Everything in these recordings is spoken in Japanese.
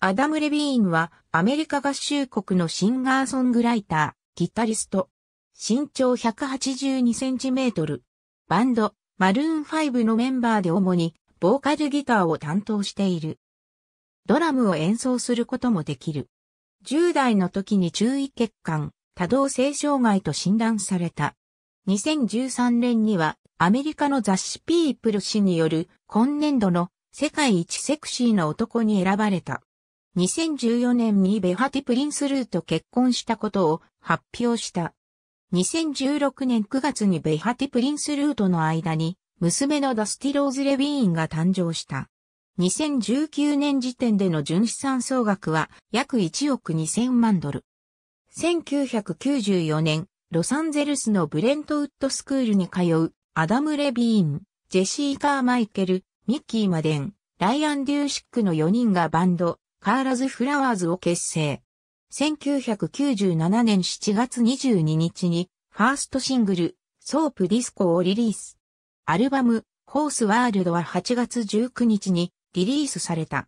アダム・レビーンはアメリカ合衆国のシンガーソングライター、ギタリスト。身長182センチメートル。バンド、マルーン5のメンバーで主にボーカルギターを担当している。ドラムを演奏することもできる。10代の時に注意欠陥、多動性障害と診断された。2013年にはアメリカの雑誌ピープル氏による今年度の世界一セクシーな男に選ばれた。2014年にベハティ・プリンスルーと結婚したことを発表した。2016年9月にベハティ・プリンスルーとの間に、娘のダスティ・ローズ・レビーンが誕生した。2019年時点での純資産総額は約1億2000万ドル。1994年、ロサンゼルスのブレントウッドスクールに通うアダム・レビーン、ジェシー・カー・マイケル、ミッキー・マデン、ライアン・デューシックの4人がバンド、カーラズ・フラワーズを結成。1997年7月22日に、ファーストシングル、ソープディスコをリリース。アルバム、ホースワールドは8月19日にリリースされた。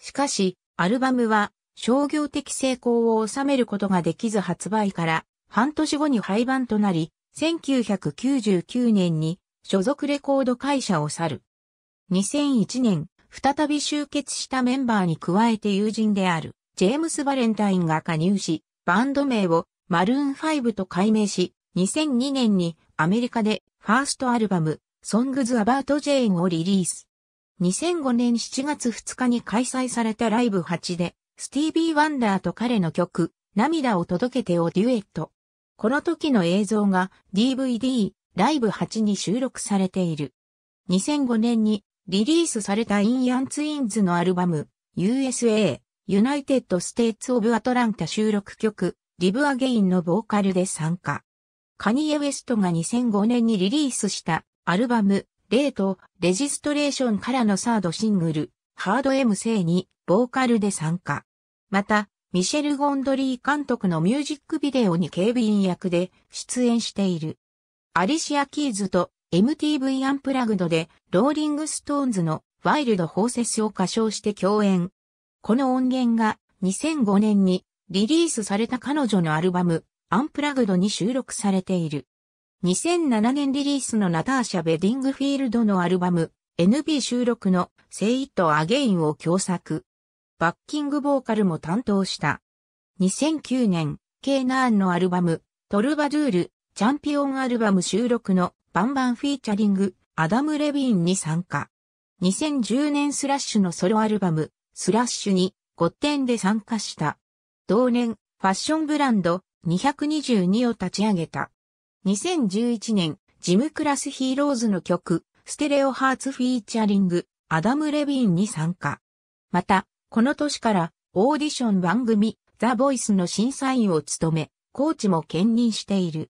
しかし、アルバムは商業的成功を収めることができず発売から半年後に廃盤となり、1999年に所属レコード会社を去る。2001年、再び集結したメンバーに加えて友人であるジェームス・バレンタインが加入し、バンド名をマルーン5と改名し、2002年にアメリカでファーストアルバム、ソングズ・アバート・ジェーンをリリース。2005年7月2日に開催されたライブ8で、スティービー・ワンダーと彼の曲、涙を届けてをデュエット。この時の映像が DVD、ライブ8に収録されている。2005年にリリースされたインヤンツインズのアルバム、USA、United States of Atlanta 収録曲、Live Again のボーカルで参加。カニエ・ウェストが2005年にリリースしたアルバム、レート、レジストレーションからのサードシングル、ハード M 生にボーカルで参加。また、ミシェル・ゴンドリー監督のミュージックビデオに警備員役で出演している。アリシア・キーズと MTV アンプラグドでローリングストーンズのワイルド・ホーセスを歌唱して共演。この音源が2005年にリリースされた彼女のアルバムアンプラグドに収録されている。2007年リリースのナターシャ・ベディングフィールドのアルバム NB 収録の Say It Again を共作。バッキングボーカルも担当した。2009年、ケイナーンのアルバム、トルバドゥール、チャンピオンアルバム収録のバンバンフィーチャリング、アダム・レビーンに参加。2010年スラッシュのソロアルバム、スラッシュに、てんで参加した。同年、ファッションブランド、222を立ち上げた。2011年、ジムクラスヒーローズの曲、ステレオハーツフィーチャリング、アダム・レビーンに参加。また、この年からオーディション番組、ザ・ボイスの審査員を務め、コーチも兼任している。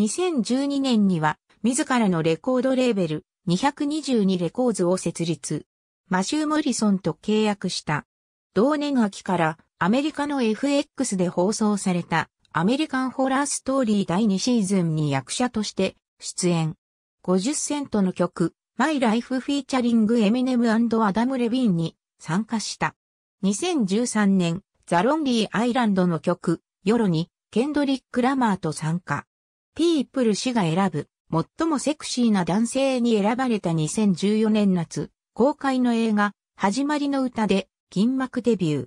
2012年には、自らのレコードレーベル、222レコーズを設立。マシュー・モリソンと契約した。同年秋からアメリカの FX で放送されたアメリカンホラーストーリー第2シーズンに役者として出演。50セントの曲、マイライフフィーチャリングエミネムアダム・レビンに参加した。2013年、ザ・ロンリー・アイランドの曲、夜にケンドリック・ラマーと参加。ピープル氏が選ぶ最もセクシーな男性に選ばれた2014年夏、公開の映画、始まりの歌で、銀幕デビュー。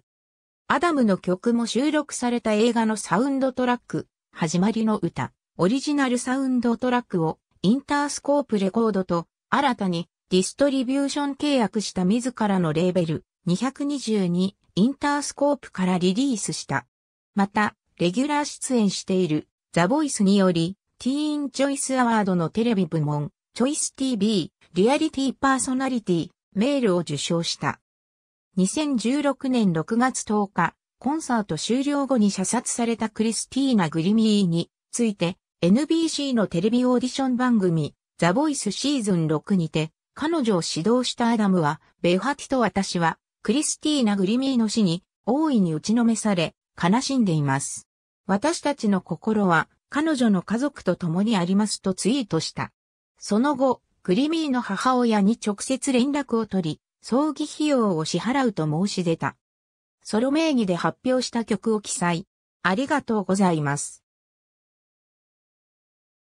アダムの曲も収録された映画のサウンドトラック、始まりの歌、オリジナルサウンドトラックを、インタースコープレコードと、新たに、ディストリビューション契約した自らのレーベル、222インタースコープからリリースした。また、レギュラー出演しているザ・ボイスにより、ティーン・チョイス・アワードのテレビ部門、チョイス TV、リアリティパーソナリティ、メールを受賞した。2016年6月10日、コンサート終了後に射殺されたクリスティーナ・グリミーについて、NBC のテレビオーディション番組、ザ・ボイスシーズン6にて、彼女を指導したアダムは、ベウハティと私は、クリスティーナ・グリミーの死に、大いに打ちのめされ、悲しんでいます。私たちの心は、彼女の家族と共にありますとツイートした。その後、クリミーの母親に直接連絡を取り、葬儀費用を支払うと申し出た。ソロ名義で発表した曲を記載。ありがとうございます。